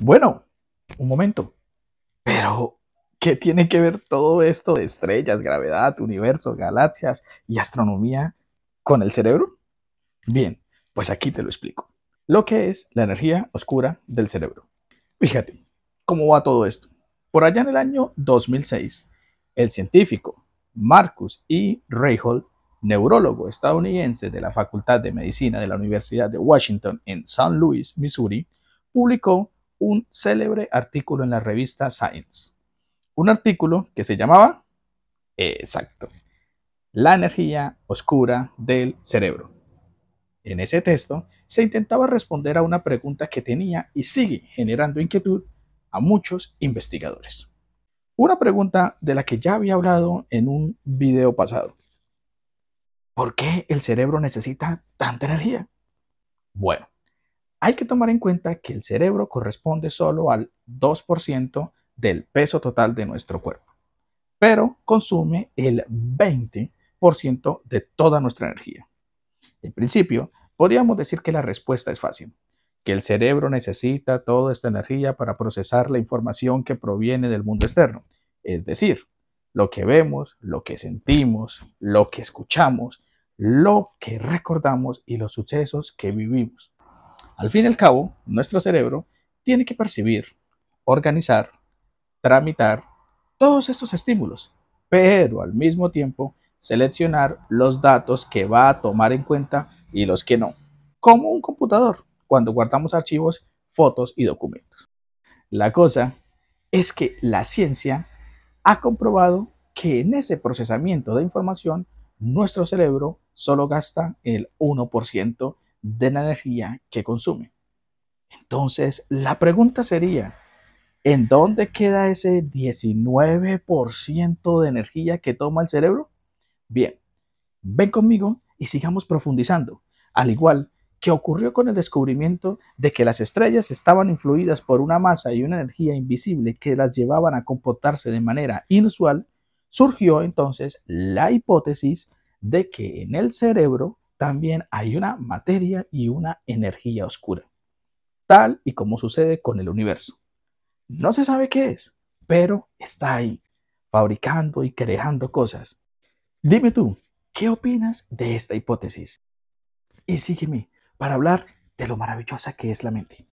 Bueno, un momento. Pero, ¿qué tiene que ver todo esto de estrellas, gravedad, universo, galaxias y astronomía con el cerebro? Bien, pues aquí te lo explico. Lo que es la energía oscura del cerebro. Fíjate, ¿cómo va todo esto? Por allá en el año 2006, el científico Marcus E. Reichold, neurólogo estadounidense de la Facultad de Medicina de la Universidad de Washington en San Luis, Missouri, publicó un célebre artículo en la revista Science. Un artículo que se llamaba, exacto, La energía oscura del cerebro. En ese texto se intentaba responder a una pregunta que tenía y sigue generando inquietud a muchos investigadores. Una pregunta de la que ya había hablado en un video pasado. ¿Por qué el cerebro necesita tanta energía? Bueno, hay que tomar en cuenta que el cerebro corresponde solo al 2% del peso total de nuestro cuerpo, pero consume el 20% de toda nuestra energía. En principio, podríamos decir que la respuesta es fácil, que el cerebro necesita toda esta energía para procesar la información que proviene del mundo externo, es decir, lo que vemos, lo que sentimos, lo que escuchamos, lo que recordamos y los sucesos que vivimos. Al fin y al cabo, nuestro cerebro tiene que percibir, organizar, tramitar todos estos estímulos, pero al mismo tiempo seleccionar los datos que va a tomar en cuenta y los que no, como un computador cuando guardamos archivos, fotos y documentos. La cosa es que la ciencia ha comprobado que en ese procesamiento de información nuestro cerebro solo gasta el 1% de la energía que consume. Entonces, la pregunta sería, ¿en dónde queda ese 19% de energía que toma el cerebro? Bien, ven conmigo y sigamos profundizando. Al igual que ocurrió con el descubrimiento de que las estrellas estaban influidas por una masa y una energía invisible que las llevaban a comportarse de manera inusual, surgió entonces la hipótesis de que en el cerebro también hay una materia y una energía oscura, tal y como sucede con el universo. No se sabe qué es, pero está ahí, fabricando y creando cosas. Dime tú, ¿qué opinas de esta hipótesis? Y sígueme para hablar de lo maravillosa que es la mente.